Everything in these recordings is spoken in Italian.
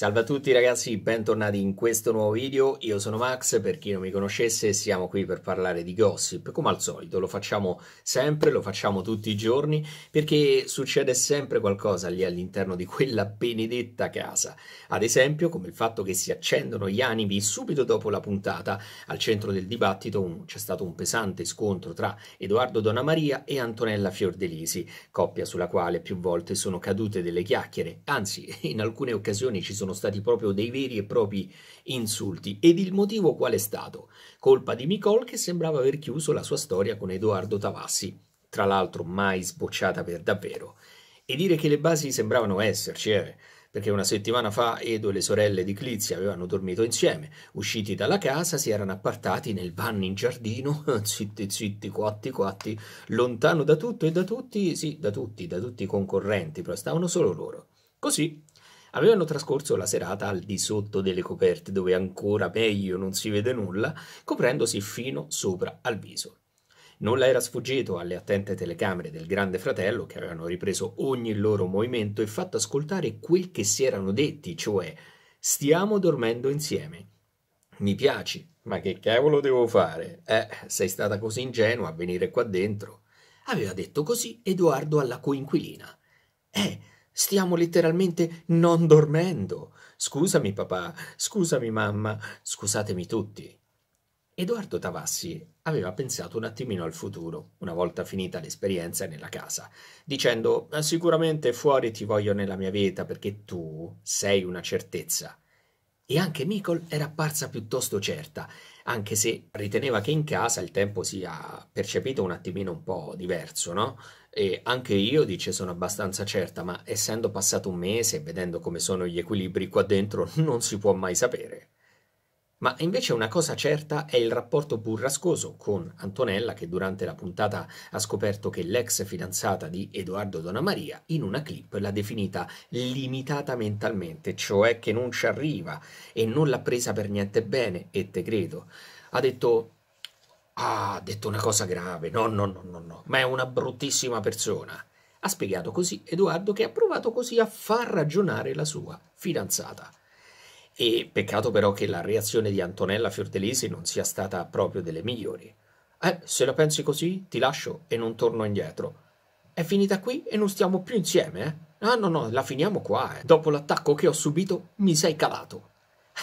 Salve a tutti ragazzi, bentornati in questo nuovo video, io sono Max, per chi non mi conoscesse siamo qui per parlare di gossip, come al solito lo facciamo sempre, lo facciamo tutti i giorni, perché succede sempre qualcosa lì all'interno di quella benedetta casa, ad esempio come il fatto che si accendono gli animi subito dopo la puntata, al centro del dibattito c'è stato un pesante scontro tra Edoardo Donamaria e Antonella Fiordelisi, coppia sulla quale più volte sono cadute delle chiacchiere, anzi in alcune occasioni ci sono sono stati proprio dei veri e propri insulti. Ed il motivo qual è stato? Colpa di Micol che sembrava aver chiuso la sua storia con Edoardo Tavassi, tra l'altro mai sbocciata per davvero. E dire che le basi sembravano esserci, eh? perché una settimana fa Edo e le sorelle di Clizia avevano dormito insieme. Usciti dalla casa, si erano appartati nel van in giardino, zitti zitti, quatti quatti, lontano da tutto e da tutti, sì, da tutti, da tutti i concorrenti, però stavano solo loro. Così Avevano trascorso la serata al di sotto delle coperte, dove ancora meglio non si vede nulla, coprendosi fino sopra al viso. Nulla era sfuggito alle attente telecamere del grande fratello che avevano ripreso ogni loro movimento e fatto ascoltare quel che si erano detti, cioè stiamo dormendo insieme. Mi piaci, ma che cavolo devo fare? Eh, sei stata così ingenua a venire qua dentro. Aveva detto così Edoardo alla coinquilina. Eh, Stiamo letteralmente non dormendo. Scusami papà, scusami mamma, scusatemi tutti. Edoardo Tavassi aveva pensato un attimino al futuro, una volta finita l'esperienza nella casa, dicendo eh, sicuramente fuori ti voglio nella mia vita perché tu sei una certezza e anche Mikol era apparsa piuttosto certa, anche se riteneva che in casa il tempo sia percepito un attimino un po' diverso, no? E anche io, dice, sono abbastanza certa, ma essendo passato un mese e vedendo come sono gli equilibri qua dentro, non si può mai sapere. Ma invece una cosa certa è il rapporto burrascoso con Antonella che durante la puntata ha scoperto che l'ex fidanzata di Edoardo Donamaria in una clip l'ha definita limitata mentalmente, cioè che non ci arriva e non l'ha presa per niente bene e te credo. Ha detto Ah, ha detto una cosa grave. No, no, no, no, no, ma è una bruttissima persona. Ha spiegato così Edoardo che ha provato così a far ragionare la sua fidanzata. E peccato però che la reazione di Antonella Fiordelisi non sia stata proprio delle migliori. Eh, se la pensi così, ti lascio e non torno indietro. È finita qui e non stiamo più insieme, eh? Ah, no, no, la finiamo qua, eh. Dopo l'attacco che ho subito, mi sei calato.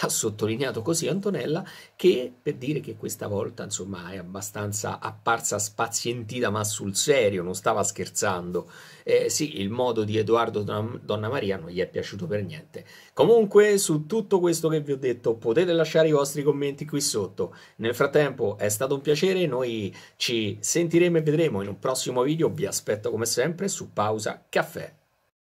ha sottolineato così Antonella, che per dire che questa volta insomma è abbastanza apparsa spazientita ma sul serio, non stava scherzando. Eh, sì, il modo di Edoardo Donna Maria non gli è piaciuto per niente. Comunque su tutto questo che vi ho detto potete lasciare i vostri commenti qui sotto. Nel frattempo è stato un piacere, noi ci sentiremo e vedremo in un prossimo video, vi aspetto come sempre su Pausa Caffè.